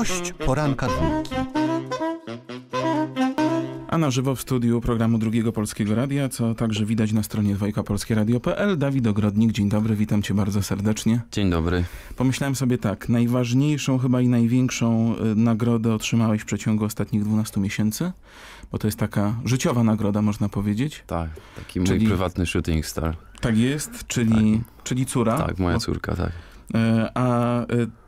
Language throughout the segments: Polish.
Gość poranka dwójki. A na żywo w studiu programu Drugiego Polskiego Radia, co także widać na stronie dwojkapolskieradio.pl, Dawid Ogrodnik. Dzień dobry, witam cię bardzo serdecznie. Dzień dobry. Pomyślałem sobie tak, najważniejszą chyba i największą y, nagrodę otrzymałeś w przeciągu ostatnich 12 miesięcy, bo to jest taka życiowa nagroda, można powiedzieć. Tak, taki czyli, mój prywatny shooting star. Tak jest, czyli, tak. czyli córa. Tak, moja córka, tak. E, a y,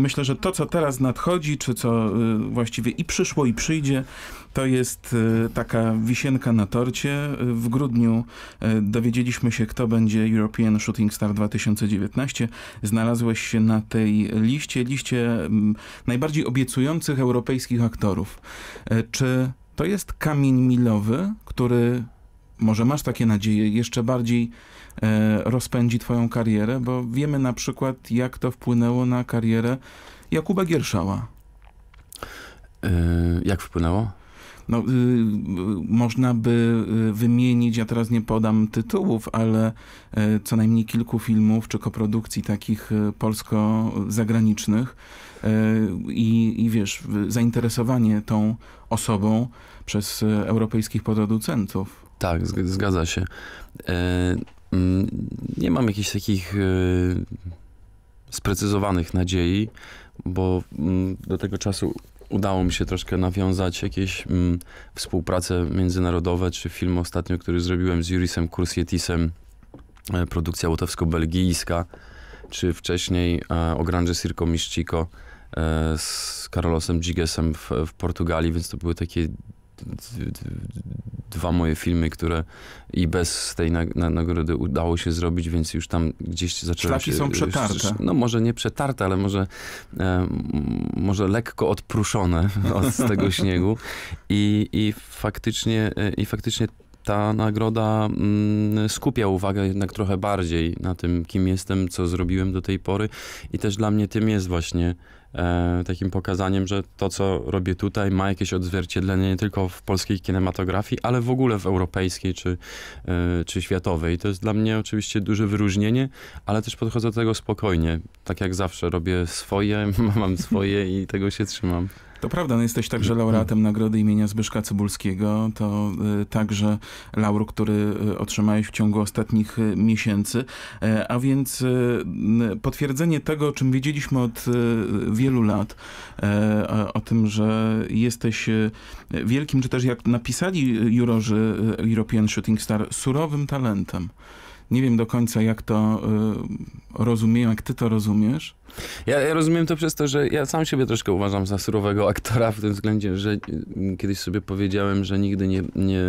myślę, że to, co teraz nadchodzi, czy co y, właściwie i przyszło, i przyjdzie, to jest y, taka wisienka na torcie. W grudniu y, dowiedzieliśmy się, kto będzie European Shooting Star 2019. Znalazłeś się na tej liście, liście najbardziej obiecujących europejskich aktorów. Czy to jest kamień milowy, który może masz takie nadzieje, jeszcze bardziej e, rozpędzi twoją karierę, bo wiemy na przykład, jak to wpłynęło na karierę Jakuba Gierszała. E, jak wpłynęło? No, y, y można by y, wymienić, ja teraz nie podam tytułów, ale y, co najmniej kilku filmów czy koprodukcji takich y, polsko-zagranicznych. E, I, I wiesz, zainteresowanie tą osobą przez europejskich producentów. Tak, zgadza się. E, mm, nie mam jakichś takich e, sprecyzowanych nadziei, bo mm, do tego czasu udało mi się troszkę nawiązać jakieś mm, współprace międzynarodowe, czy film ostatnio, który zrobiłem z Jurisem Kursietisem, e, produkcja łotewsko-belgijska, czy wcześniej e, O Circo Mistico e, z Carlosem Gigesem w, w Portugalii, więc to były takie dwa moje filmy, które i bez tej na, na, nagrody udało się zrobić, więc już tam gdzieś zaczęły Szlaki się... są e, przetarte. No może nie przetarte, ale może, e, może lekko odpruszone od tego śniegu. I, i faktycznie, e, i faktycznie ta nagroda mm, skupia uwagę jednak trochę bardziej na tym, kim jestem, co zrobiłem do tej pory i też dla mnie tym jest właśnie E, takim pokazaniem, że to, co robię tutaj, ma jakieś odzwierciedlenie nie tylko w polskiej kinematografii, ale w ogóle w europejskiej czy, e, czy światowej. To jest dla mnie oczywiście duże wyróżnienie, ale też podchodzę do tego spokojnie. Tak jak zawsze, robię swoje, mam swoje i tego się trzymam. To prawda, no jesteś także laureatem nagrody imienia Zbyszka Cybulskiego. To y, także laur, który y, otrzymałeś w ciągu ostatnich y, miesięcy. E, a więc potwierdzenie tego, o czym wiedzieliśmy od wielu lat, e, o tym, że jesteś wielkim, czy też jak napisali jurorzy European Shooting Star, surowym talentem. Nie wiem do końca, jak to y, rozumiem, jak ty to rozumiesz. Ja, ja, rozumiem to przez to, że ja sam siebie troszkę uważam za surowego aktora w tym względzie, że y, kiedyś sobie powiedziałem, że nigdy nie, nie,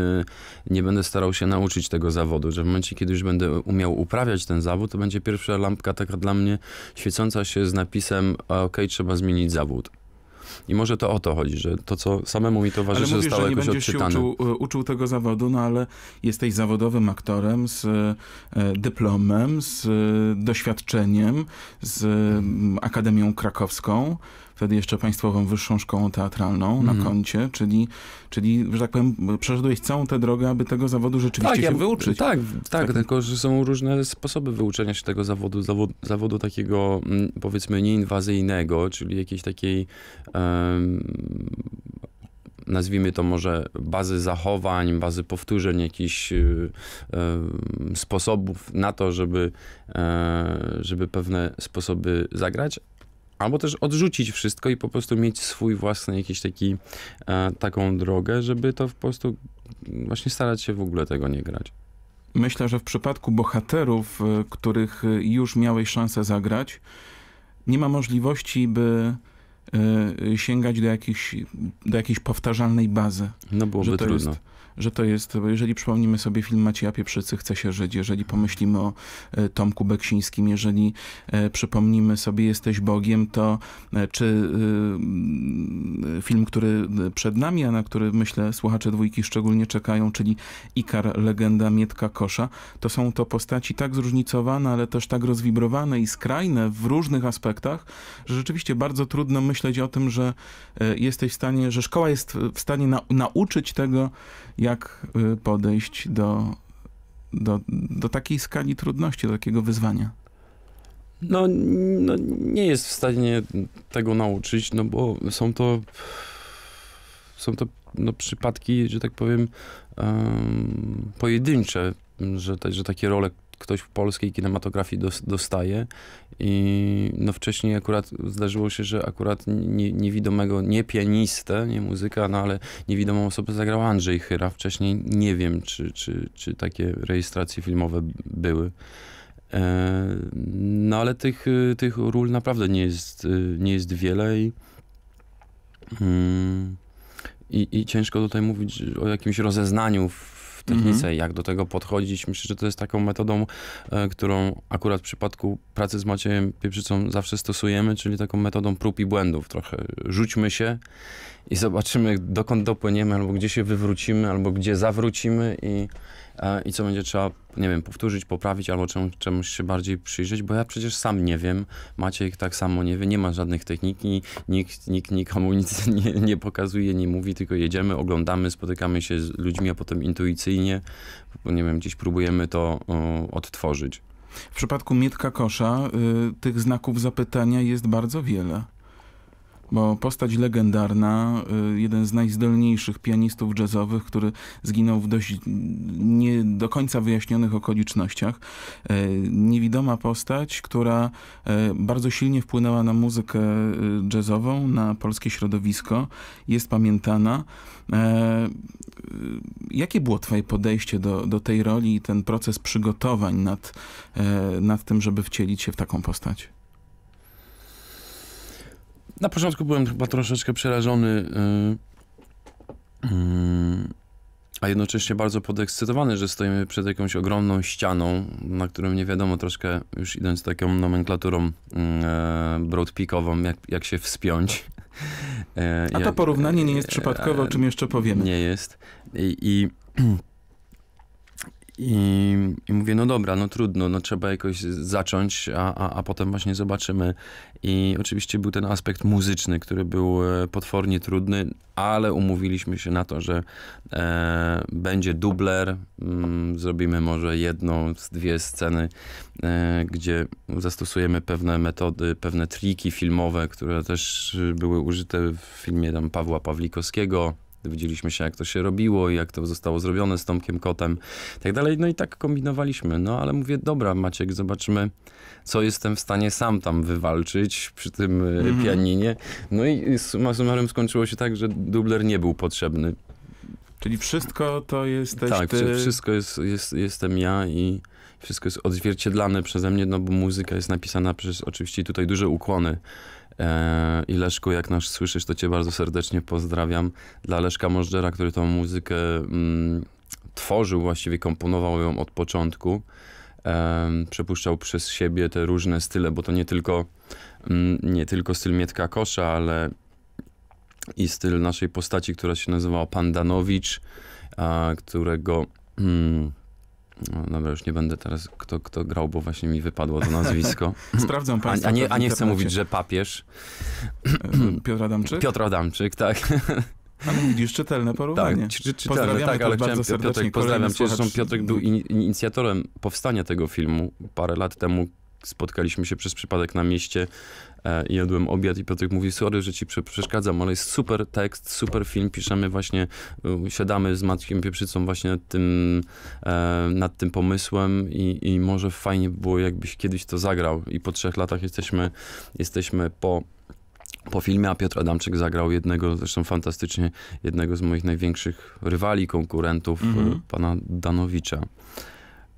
nie będę starał się nauczyć tego zawodu, że w momencie, kiedy już będę umiał uprawiać ten zawód, to będzie pierwsza lampka taka dla mnie świecąca się z napisem okej, okay, trzeba zmienić zawód. I może to o to chodzi, że to, co samemu mi towarzyszy, ale mówisz, zostało że nie jakoś będziesz odczytane. Się uczył, e, uczył tego zawodu, no ale jesteś zawodowym aktorem z e, dyplomem, z e, doświadczeniem, z Akademią Krakowską wtedy jeszcze Państwową Wyższą Szkołą Teatralną mm. na mhm. koncie, czyli, czyli, że tak powiem, przeszedłeś całą tę drogę, aby tego zawodu rzeczywiście tak, się ja, wyuczyć. Tak, tak, tak, tylko że są różne sposoby wyuczenia się tego zawodu, zawodu, zawodu takiego mm, powiedzmy nieinwazyjnego, czyli jakiejś takiej um, nazwijmy to może bazy zachowań, bazy powtórzeń, jakichś y, y, sposobów na to, żeby, y, żeby pewne sposoby zagrać, albo też odrzucić wszystko i po prostu mieć swój własny jakiś taki, e, taką drogę, żeby to po prostu właśnie starać się w ogóle tego nie grać. Myślę, że w przypadku bohaterów, e, których e, już miałeś szansę zagrać, nie ma możliwości, by sięgać do jakiejś, do jakiejś powtarzalnej bazy. No byłoby trudno. Jest, że to jest, jeżeli przypomnimy sobie film Macieja Pieprzycy Chce się żyć, jeżeli pomyślimy o e, Tomku Beksińskim, jeżeli e, przypomnimy sobie Jesteś Bogiem, to e, czy film, który przed nami, a na który myślę słuchacze dwójki szczególnie czekają, czyli Ikar, legenda Mietka Kosza, to są to postaci tak zróżnicowane, ale też tak rozwibrowane i skrajne w różnych aspektach, że rzeczywiście bardzo trudno myśleć o tym, że jesteś w stanie, że szkoła jest w stanie na, nauczyć tego, jak y, podejść do, do, do takiej skali trudności, do takiego wyzwania? No, no, nie jest w stanie tego nauczyć, no bo są to są to no, przypadki, że tak powiem, um, pojedyncze, że, że takie role ktoś w polskiej kinematografii dostaje. I no wcześniej akurat zdarzyło się, że akurat nie, niewidomego, nie pianistę, nie muzyka, no ale niewidomą osobę zagrał Andrzej Chyra. Wcześniej nie wiem, czy, czy, czy takie rejestracje filmowe były. E, no ale tych, tych ról naprawdę nie jest, nie jest wiele i, mm, i, i ciężko tutaj mówić o jakimś rozeznaniu w, w technice, mhm. jak do tego podchodzić. Myślę, że to jest taką metodą, e, którą akurat w przypadku pracy z Maciejem Pieprzycą zawsze stosujemy, czyli taką metodą prób i błędów. Trochę rzućmy się i zobaczymy, dokąd dopłyniemy, albo gdzie się wywrócimy, albo gdzie zawrócimy i, e, i co będzie trzeba nie wiem, powtórzyć, poprawić albo czemu, czemuś się bardziej przyjrzeć, bo ja przecież sam nie wiem, Maciek tak samo nie wie, nie ma żadnych techniki, nikt, nikt nikomu nic nie, nie pokazuje, nie mówi, tylko jedziemy, oglądamy, spotykamy się z ludźmi, a potem intuicyjnie, nie wiem, gdzieś próbujemy to o, odtworzyć. W przypadku Mietka Kosza y, tych znaków zapytania jest bardzo wiele bo postać legendarna, y, jeden z najzdolniejszych pianistów jazzowych, który zginął w dość nie do końca wyjaśnionych okolicznościach. Y, niewidoma postać, która y, bardzo silnie wpłynęła na muzykę jazzową, na polskie środowisko, jest pamiętana. E, jakie było twoje podejście do, do tej roli i ten proces przygotowań nad, e, nad tym, żeby wcielić się w taką postać? Na początku byłem chyba troszeczkę przerażony, yy, yy, a jednocześnie bardzo podekscytowany, że stoimy przed jakąś ogromną ścianą, na którą nie wiadomo troszkę, już idąc taką nomenklaturą yy, broadpeakową, jak, jak się wspiąć. A to y, porównanie y, nie jest przypadkowe, o czym jeszcze powiemy. Nie jest. I, i I, I, mówię, no dobra, no trudno, no trzeba jakoś zacząć, a, a, a potem właśnie zobaczymy. I oczywiście był ten aspekt muzyczny, który był e, potwornie trudny, ale umówiliśmy się na to, że e, będzie dubler, mm, zrobimy może jedną z dwie sceny, e, gdzie zastosujemy pewne metody, pewne triki filmowe, które też były użyte w filmie tam Pawła Pawlikowskiego, dowiedzieliśmy się, jak to się robiło i jak to zostało zrobione z Tomkiem Kotem, tak dalej. No i tak kombinowaliśmy. No ale mówię, dobra Maciek, zobaczmy, co jestem w stanie sam tam wywalczyć przy tym mm. pianinie. No i summa summarum skończyło się tak, że dubler nie był potrzebny. Czyli wszystko to jesteś tak, wszystko jest, jest, jestem ja i wszystko jest odzwierciedlane przeze mnie, no bo muzyka jest napisana przez oczywiście tutaj duże ukłony Eee, I Leszku, jak nas słyszysz, to cię bardzo serdecznie pozdrawiam. Dla Leszka Możdżera, który tą muzykę mm, tworzył, właściwie komponował ją od początku. przepuszczał przez siebie te różne style, bo to nie tylko, mm, nie tylko styl Mietka Kosza, ale i styl naszej postaci, która się nazywała Pandanowicz, a, którego... Mm, no, dobra, już nie będę teraz kto, kto grał, bo właśnie mi wypadło to nazwisko. sprawdzam państwo. A, nie, a nie chcę mówić, że papież. Piotr Adamczyk? Piotr Adamczyk, tak. Ale no widzisz, czytelne porównanie. Tak, czy, czy, czytelne, tak, ale chciałem, Piotrek, pozdrawiam cię. Zresztą Piotrek był in, inicjatorem powstania tego filmu. Parę lat temu spotkaliśmy się przez przypadek na mieście E, i jadłem obiad i Piotrek mówi, sorry, że ci przeszkadzam, ale jest super tekst, super film, piszemy właśnie, siadamy z Maćkiem Pieprzycą właśnie nad tym, e, nad tym pomysłem i, i może fajnie by było, jakbyś kiedyś to zagrał i po trzech latach jesteśmy, jesteśmy po po filmie, a Piotr Adamczyk zagrał jednego, zresztą fantastycznie, jednego z moich największych rywali, konkurentów, mm -hmm. pana Danowicza.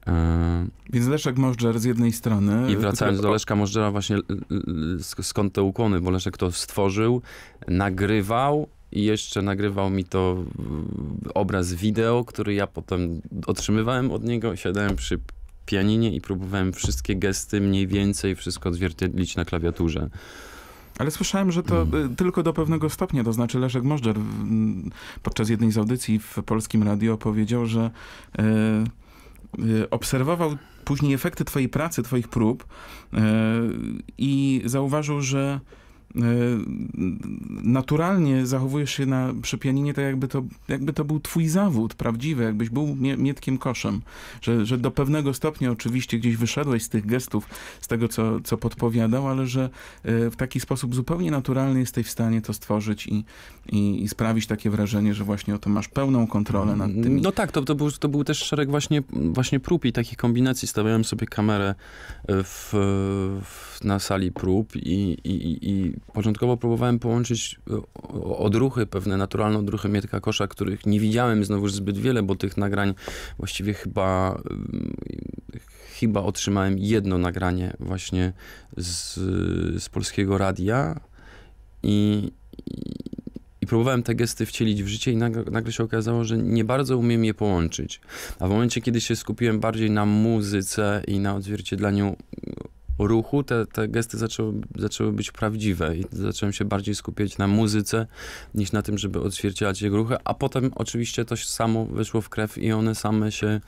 E, Więc Leszek Możdżer z jednej strony. I wracając do Leszka Możdżera, właśnie skąd te ukłony, bo Leszek to stworzył, nagrywał i jeszcze nagrywał mi to obraz wideo, który ja potem otrzymywałem od niego, siadałem przy pianinie i próbowałem wszystkie gesty mniej więcej wszystko odzwierciedlić na klawiaturze. Ale słyszałem, że to mm. y, tylko do pewnego stopnia, to znaczy Leszek Możdżer podczas jednej z audycji w Polskim Radio powiedział, że... Yy Y, obserwował później efekty twojej pracy, twoich prób y, i zauważył, że Y, naturalnie zachowujesz się na, przy tak, jakby to, jakby to był twój zawód prawdziwy, jakbyś był mie mietkiem koszem. Że, że do pewnego stopnia oczywiście gdzieś wyszedłeś z tych gestów, z tego, co, co podpowiadał, ale że y, w taki sposób zupełnie naturalny jesteś w stanie to stworzyć i, i, i sprawić takie wrażenie, że właśnie o to masz pełną kontrolę nad tym. No tak, to, to, był, to był też szereg właśnie, właśnie prób i takich kombinacji. Stawiałem sobie kamerę y, w, w, na sali prób i, i, i początkowo próbowałem połączyć e, odruchy, pewne naturalne odruchy Mietka Kosza, których nie widziałem znowu zbyt wiele, bo tych nagrań właściwie chyba, mm, chyba otrzymałem jedno nagranie właśnie z, z polskiego radia i, i próbowałem te gesty wcielić w życie i nagle, nagle, się okazało, że nie bardzo umiem je połączyć. A w momencie, kiedy się skupiłem bardziej na muzyce i na odzwierciedleniu ruchu te, te gesty zaczęły, zaczęły być prawdziwe i zacząłem się bardziej skupiać na muzyce niż na tym, żeby odzwierciedlać jego ruchy, a potem oczywiście to samo wyszło w krew i one same się,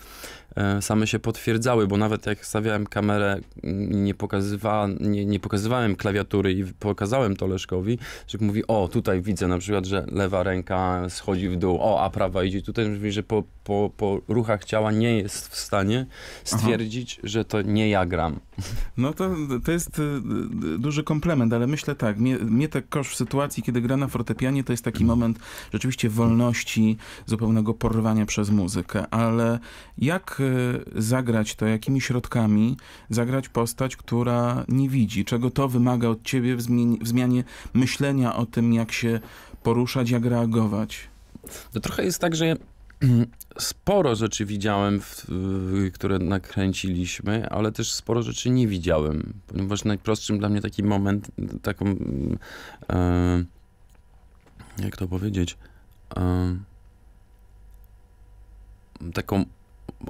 e, same się potwierdzały, bo nawet jak stawiałem kamerę mm, nie, pokazywa, nie, nie pokazywałem klawiatury i pokazałem to Leszkowi, że mówi, o tutaj widzę na przykład, że lewa ręka schodzi w dół, o a prawa idzie tutaj, mówi, że po, po, po ruchach ciała nie jest w stanie stwierdzić, Aha. że to nie ja gram. No to, to jest y, y, duży komplement, ale myślę tak, mnie, mnie tak kosz w sytuacji, kiedy gra na fortepianie, to jest taki mhm. moment rzeczywiście wolności, zupełnego porwania przez muzykę, ale jak y, zagrać to, jakimi środkami zagrać postać, która nie widzi, czego to wymaga od ciebie w, w zmianie myślenia o tym, jak się poruszać, jak reagować? To trochę jest tak, że sporo rzeczy widziałem, w, które nakręciliśmy, ale też sporo rzeczy nie widziałem, ponieważ najprostszym dla mnie taki moment, taką, e, jak to powiedzieć, e, taką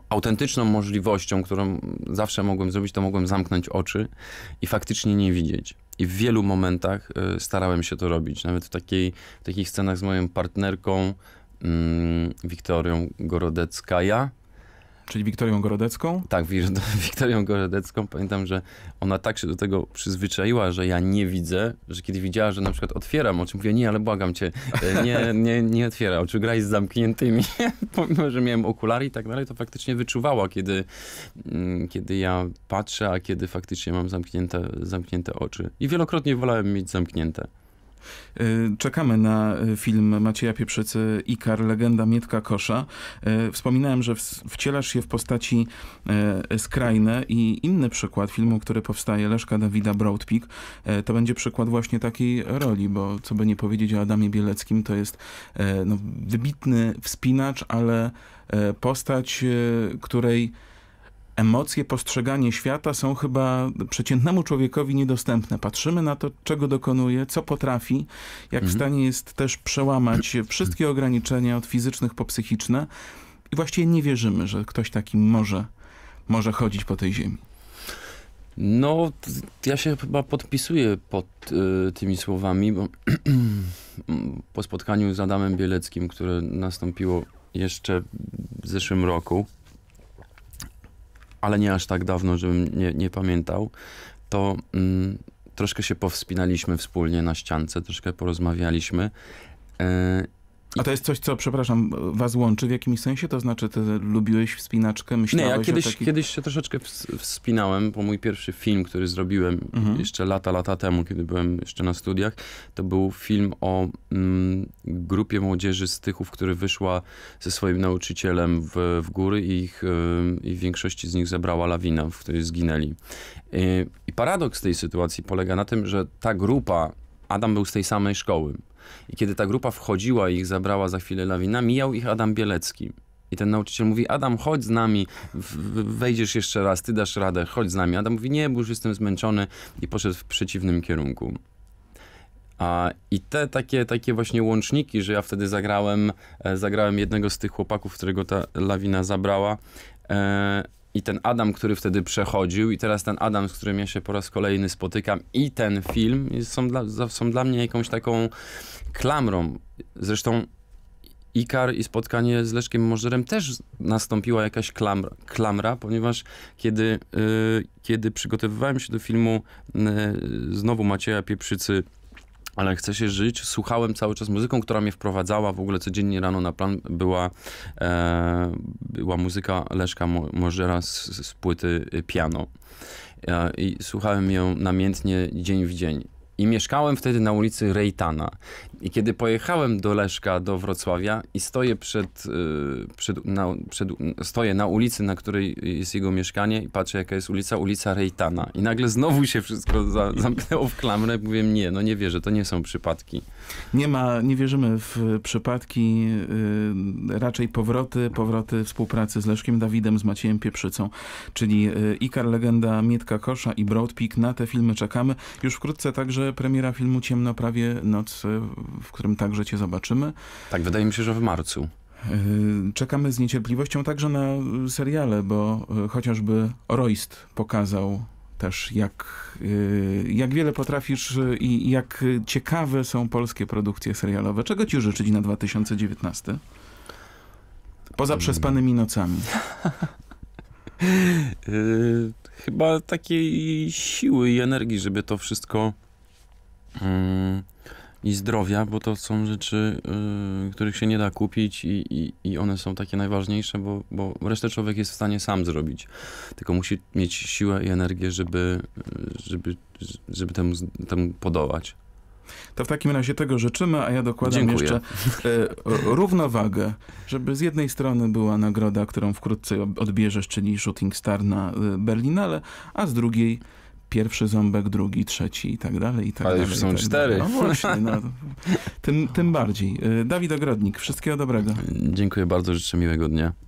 autentyczną możliwością, którą zawsze mogłem zrobić, to mogłem zamknąć oczy i faktycznie nie widzieć. I w wielu momentach e, starałem się to robić. Nawet w, takiej, w takich scenach z moją partnerką, Mm, Wiktorią Gorodeckaja. Czyli Wiktorią Gorodecką? Tak, Wiktorią Gorodecką. Pamiętam, że ona tak się do tego przyzwyczaiła, że ja nie widzę, że kiedy widziała, że na przykład otwieram oczy, mówię, nie, ale błagam cię, e, nie, nie, nie otwiera oczy, graj z zamkniętymi. Pomimo, że miałem okulary i tak dalej, to faktycznie wyczuwała, kiedy, mm, kiedy ja patrzę, a kiedy faktycznie mam zamknięte, zamknięte oczy. I wielokrotnie wolałem mieć zamknięte. Y, czekamy na y, film Macieja Pieprzycy Ikar, legenda Mietka Kosza. Y, wspominałem, że wcielasz się w postaci skrajne i inny przykład filmu, który powstaje, Leszka Dawida Broadpeak, to będzie przykład właśnie takiej roli, bo co by nie powiedzieć o Adamie Bieleckim, to jest no, wybitny wspinacz, ale postać, której emocje, postrzeganie świata są chyba przeciętnemu człowiekowi niedostępne. Patrzymy na to, czego dokonuje, co potrafi, jak mhm. w stanie jest też przełamać wszystkie ograniczenia od fizycznych po psychiczne i właściwie nie wierzymy, że ktoś taki może, może chodzić po tej ziemi. No, ja się chyba podpisuję pod y, tymi słowami, bo po spotkaniu z Adamem Bieleckim, które nastąpiło jeszcze w zeszłym roku, ale nie aż tak dawno, żebym nie, nie pamiętał, to mm, troszkę się powspinaliśmy wspólnie na ściance, troszkę porozmawialiśmy. E, a to jest coś, co, przepraszam, was łączy w jakimś sensie? To znaczy, ty lubiłeś wspinaczkę, myślałeś Nie, ja kiedyś, takich... kiedyś się troszeczkę wspinałem, bo mój pierwszy film, który zrobiłem mhm. jeszcze lata, lata temu, kiedy byłem jeszcze na studiach, to był film o mm, grupie młodzieży z Tychów, który wyszła ze swoim nauczycielem w, w góry i, ich, y, i większości z nich zebrała lawina, w której zginęli. Y, I y, paradoks tej sytuacji polega na tym, że ta grupa, Adam był z tej samej szkoły, i kiedy ta grupa wchodziła i ich zabrała za chwilę lawina, mijał ich Adam Bielecki. I ten nauczyciel mówi, Adam, chodź z nami, wejdziesz jeszcze raz, ty dasz radę, chodź z nami. Adam mówi, nie, bo już jestem zmęczony i poszedł w przeciwnym kierunku. A, I te takie, takie właśnie łączniki, że ja wtedy zagrałem, e, zagrałem jednego z tych chłopaków, którego ta lawina zabrała, e, i ten Adam, który wtedy przechodził, i teraz ten Adam, z którym ja się po raz kolejny spotykam, i ten film są dla, są dla mnie jakąś taką klamrą. Zresztą Ikar i spotkanie z Leszkiem Możerem też nastąpiła jakaś klamra, klamra ponieważ kiedy, yy, kiedy przygotowywałem się do filmu yy, znowu Macieja Pieprzycy ale chcę się żyć. Słuchałem cały czas muzyką, która mnie wprowadzała w ogóle codziennie rano na plan. Była, e, była muzyka Leszka Możera z, z płyty Piano. E, I słuchałem ją namiętnie dzień w dzień. I mieszkałem wtedy na ulicy Rejtana. I kiedy pojechałem do Leszka, do Wrocławia i stoję przed, y, przed, na, przed, stoję na ulicy, na której jest jego mieszkanie i patrzę jaka jest ulica, ulica Rejtana. I nagle znowu się wszystko za, zamknęło w klamrę. Mówię, nie, no nie wierzę, to nie są przypadki. Nie ma, nie wierzymy w przypadki, y, raczej powroty, powroty współpracy z Leszkiem Dawidem, z Maciejem Pieprzycą, czyli y, Ikar, Legenda, Mietka Kosza i Broad Na te filmy czekamy. Już wkrótce także premiera filmu Ciemno prawie noc, e, w którym także cię zobaczymy. Tak, wydaje mi się, że w marcu. E, czekamy z niecierpliwością także na e, seriale, bo chociażby Royst pokazał też, jak, jak wiele potrafisz i jak ciekawe są polskie produkcje serialowe. Czego ci życzyć na 2019? Poza przespanymi nocami. Chyba takiej siły i energii, żeby to wszystko Yy, i zdrowia, bo to są rzeczy, yy, których się nie da kupić i, i, i one są takie najważniejsze, bo, bo resztę człowiek jest w stanie sam zrobić. Tylko musi mieć siłę i energię, żeby, yy, żeby, żeby temu, temu podołać. To w takim razie tego życzymy, a ja dokładam Dziękuję. jeszcze e, równowagę, żeby z jednej strony była nagroda, którą wkrótce odbierzesz, czyli Shooting Star na e, Berlinale, a z drugiej pierwszy ząbek, drugi, trzeci i tak dalej. I tak Ale dalej, już są tak cztery. No właśnie, no, tym, tym bardziej. Y, Dawid Ogrodnik, wszystkiego dobrego. Dziękuję bardzo, życzę miłego dnia.